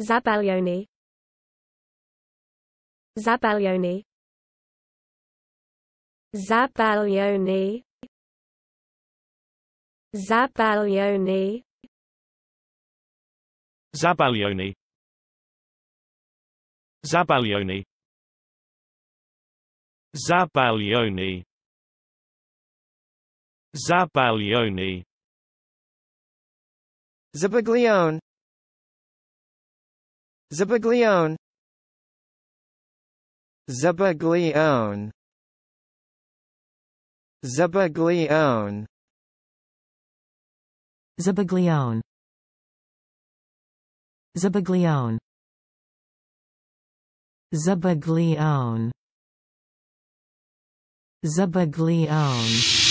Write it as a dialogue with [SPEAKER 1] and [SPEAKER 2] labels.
[SPEAKER 1] Zabaglioni. Zabaglioni. Zabaglioni. Zabaglioni. Zabaglioni. Zabaglioni. Zabaglioni. Zabaglioni. Zabaglione Zabaglione Zabaglione Zabaglione Zabaglione Zabaglione Zabaglione
[SPEAKER 2] Zabaglione